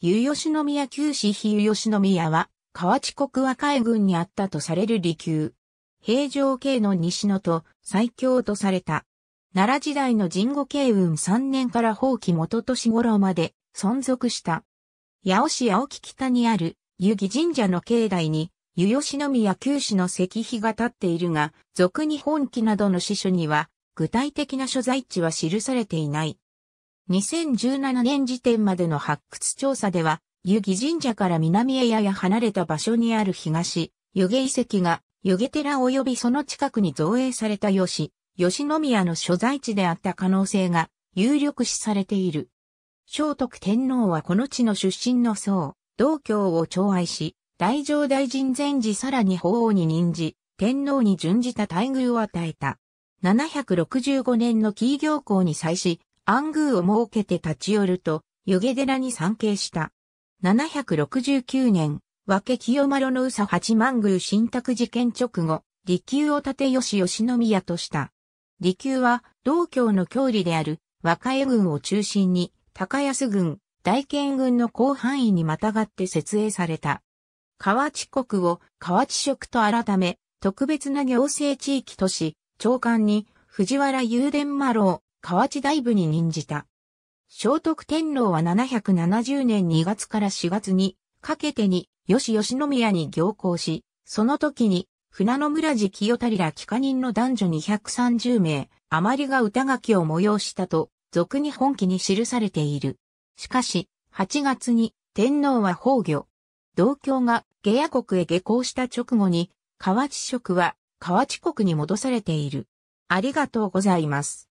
湯吉宮旧市比湯吉宮は、河内国和海軍にあったとされる離宮。平城系の西野と最強とされた。奈良時代の神護慶運3年から法棄元年頃まで存続した。八尾市青木北にある湯木神社の境内に、湯吉宮旧市の石碑が立っているが、俗に本記などの史書には、具体的な所在地は記されていない。2017年時点までの発掘調査では、湯木神社から南へやや離れた場所にある東、湯毛遺跡が、湯毛寺及びその近くに造営された吉、吉宮の所在地であった可能性が有力視されている。聖徳天皇はこの地の出身の僧、道教を寵愛し、大乗大臣前時さらに法王に任じ、天皇に準じた待遇を与えた。765年の紀伊行に際し、暗宮を設けて立ち寄ると、湯気寺に参詣した。769年、和気清丸の宇佐八幡宮新宅事件直後、利休を立吉吉宮とした。利休は、道教の教理である、和歌江軍を中心に、高安軍、大県軍の広範囲にまたがって設営された。河内国を河内職と改め、特別な行政地域とし、長官に藤原雄伝麻呂、河内大部に任じた。聖徳天皇は770年2月から4月に、かけてに、吉吉宮に行行し、その時に、船の村寺清足ら帰化人の男女230名、余りが歌書きを催したと、俗に本記に記されている。しかし、8月に、天皇は崩御。同郷が下野国へ下校した直後に、河内職は河内国に戻されている。ありがとうございます。